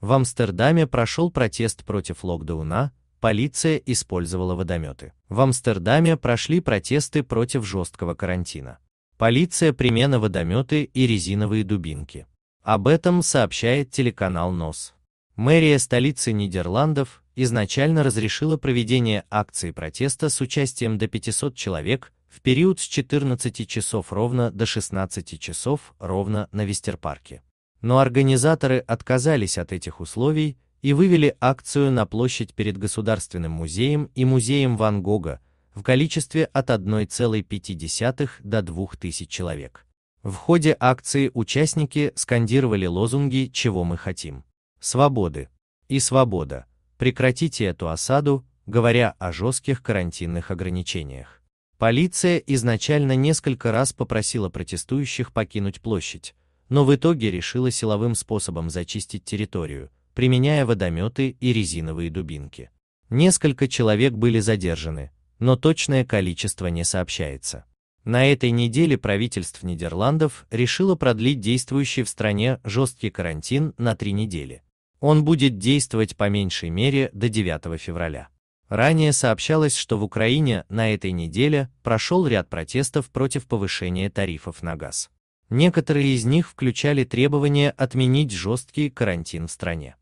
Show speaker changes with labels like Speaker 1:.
Speaker 1: В Амстердаме прошел протест против локдауна, полиция использовала водометы. В Амстердаме прошли протесты против жесткого карантина. Полиция примена водометы и резиновые дубинки. Об этом сообщает телеканал НОС. Мэрия столицы Нидерландов изначально разрешила проведение акции протеста с участием до 500 человек в период с 14 часов ровно до 16 часов ровно на Вестерпарке. Но организаторы отказались от этих условий и вывели акцию на площадь перед Государственным музеем и музеем Ван Гога в количестве от 1,5 до 2000 человек. В ходе акции участники скандировали лозунги «Чего мы хотим?» «Свободы» и «Свобода». Прекратите эту осаду, говоря о жестких карантинных ограничениях. Полиция изначально несколько раз попросила протестующих покинуть площадь, но в итоге решила силовым способом зачистить территорию, применяя водометы и резиновые дубинки. Несколько человек были задержаны, но точное количество не сообщается. На этой неделе правительство Нидерландов решило продлить действующий в стране жесткий карантин на три недели. Он будет действовать по меньшей мере до 9 февраля. Ранее сообщалось, что в Украине на этой неделе прошел ряд протестов против повышения тарифов на газ. Некоторые из них включали требования отменить жесткий карантин в стране.